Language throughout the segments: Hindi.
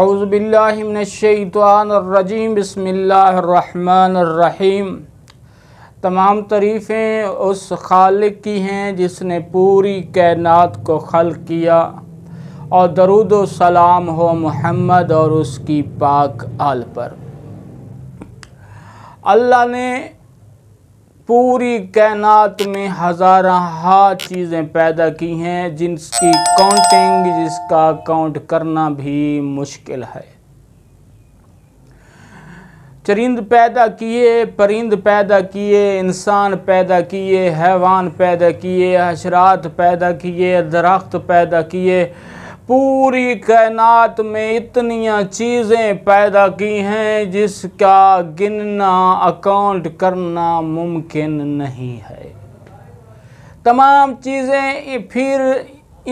अउज़बिल्लिमिनशानरजीम बसमीम तमाम तरीफ़ें उस खालिक की हैं जिसने पूरी कायनात को खल किया और दरुद सलाम हो मोहम्मद और उसकी पाक आल पर अल्लाह ने पूरी कायनात में हज़ारा हा चीज़ें पैदा की हैं जिनकी काउंटिंग जिसका काउंट करना भी मुश्किल है चरिंद पैदा किए परिंद पैदा किए इंसान पैदा किए हैवान पैदा किए अशरात पैदा किए दरख्त पैदा किए पूरी कायनात में इतनी चीज़ें पैदा की हैं जिसका गिनना अकाउंट करना मुमकिन नहीं है तमाम चीज़ें फिर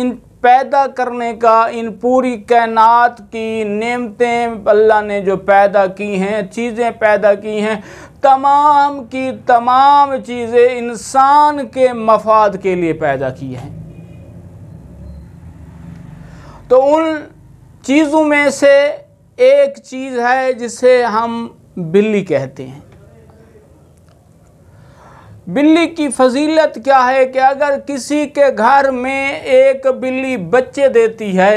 इन पैदा करने का इन पूरी कायनात की नेमतें अल्लाह ने जो पैदा की हैं चीज़ें पैदा की हैं तमाम की तमाम चीज़ें इंसान के मफाद के लिए पैदा की हैं तो उन चीज़ों में से एक चीज़ है जिसे हम बिल्ली कहते हैं बिल्ली की फजीलत क्या है कि अगर किसी के घर में एक बिल्ली बच्चे देती है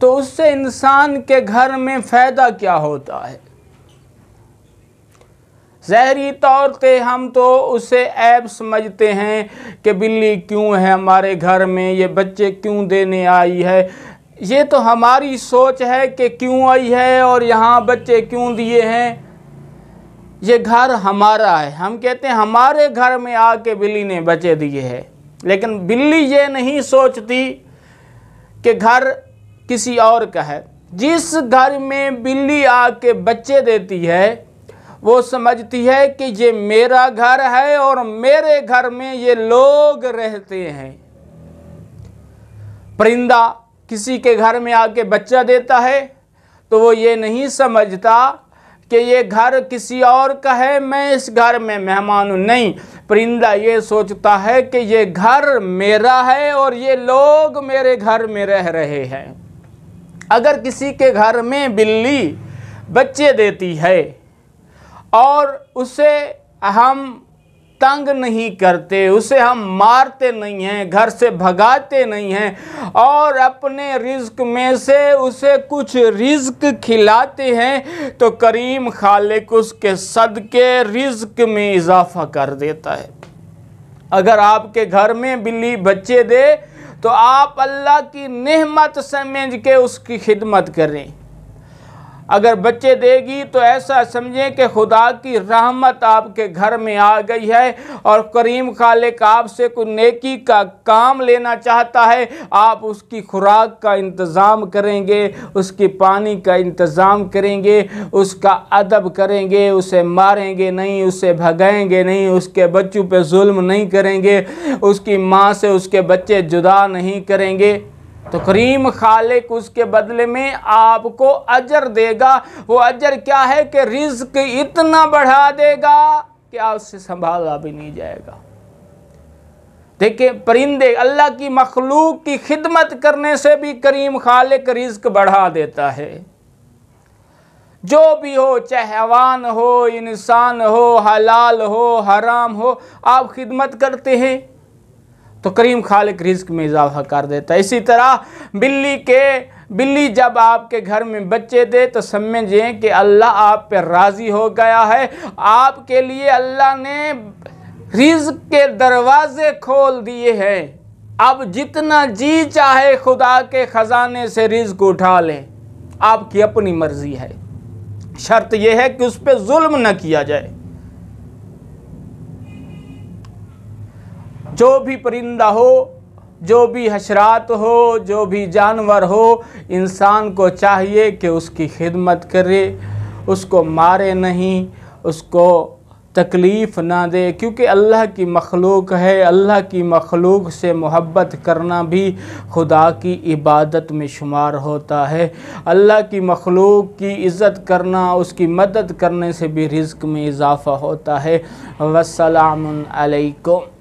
तो उससे इंसान के घर में फ़ायदा क्या होता है ज़हरी तौर पे हम तो उसे ऐप समझते हैं कि बिल्ली क्यों है हमारे घर में ये बच्चे क्यों देने आई है ये तो हमारी सोच है कि क्यों आई है और यहाँ बच्चे क्यों दिए हैं ये घर हमारा है हम कहते हैं हमारे घर में आके बिल्ली ने बच्चे दिए है लेकिन बिल्ली ये नहीं सोचती कि घर किसी और का है जिस घर में बिल्ली आके बच्चे देती है वो समझती है कि ये मेरा घर है और मेरे घर में ये लोग रहते हैं परिंदा किसी के घर में आके बच्चा देता है तो वो ये नहीं समझता कि ये घर किसी और का है मैं इस घर में मेहमान हूँ नहीं परिंदा ये सोचता है कि ये घर मेरा है और ये लोग मेरे घर में रह रहे हैं अगर किसी के घर में बिल्ली बच्चे देती है और उसे हम तंग नहीं करते उसे हम मारते नहीं हैं घर से भगाते नहीं हैं और अपने रिज्क में से उसे कुछ रिज्क खिलाते हैं तो करीम खालिक उसके सदके रिज्क में इजाफा कर देता है अगर आपके घर में बिल्ली बच्चे दे तो आप अल्लाह की नहमत समझ के उसकी खिदमत करें अगर बच्चे देगी तो ऐसा समझें कि खुदा की रहमत आपके घर में आ गई है और करीम खालिक आपसे कोई नेकी का काम लेना चाहता है आप उसकी खुराक का इंतज़ाम करेंगे उसकी पानी का इंतज़ाम करेंगे उसका अदब करेंगे उसे मारेंगे नहीं उसे भगाएंगे नहीं उसके बच्चों पे जुल्म नहीं करेंगे उसकी माँ से उसके बच्चे जुदा नहीं करेंगे तो करीम खालिक उसके बदले में आपको अजर देगा वो अजर क्या है कि रिज्क इतना बढ़ा देगा कि आपसे संभाला भी नहीं जाएगा देखिए परिंदे अल्लाह की मखलूक की खिदमत करने से भी करीम खालिक रिज्क बढ़ा देता है जो भी हो चाहे हवान हो इंसान हो हलाल हो हराम हो आप खिदमत करते हैं तो करीम खालिक रिस्क में इजाफा कर देता है इसी तरह बिल्ली के बिल्ली जब आपके घर में बच्चे दे तो समझें कि अल्लाह आप पर राज़ी हो गया है आपके लिए अल्लाह ने रिज्क के दरवाज़े खोल दिए हैं अब जितना जी चाहे खुदा के ख़जाने से रिज्क उठा लें आपकी अपनी मर्ज़ी है शर्त यह है कि उस पर जुल्म न किया जाए जो भी परिंदा हो जो भी हशरात हो जो भी जानवर हो इंसान को चाहिए कि उसकी खिदमत करे उसको मारे नहीं उसको तकलीफ़ ना दे क्योंकि अल्लाह की मखलूक है अल्लाह की मखलूक से मोहब्बत करना भी खुदा की इबादत में शुमार होता है अल्लाह की मखलूक की इज़्ज़त करना उसकी मदद करने से भी रिज़्क में इजाफ़ा होता है वसलामकुम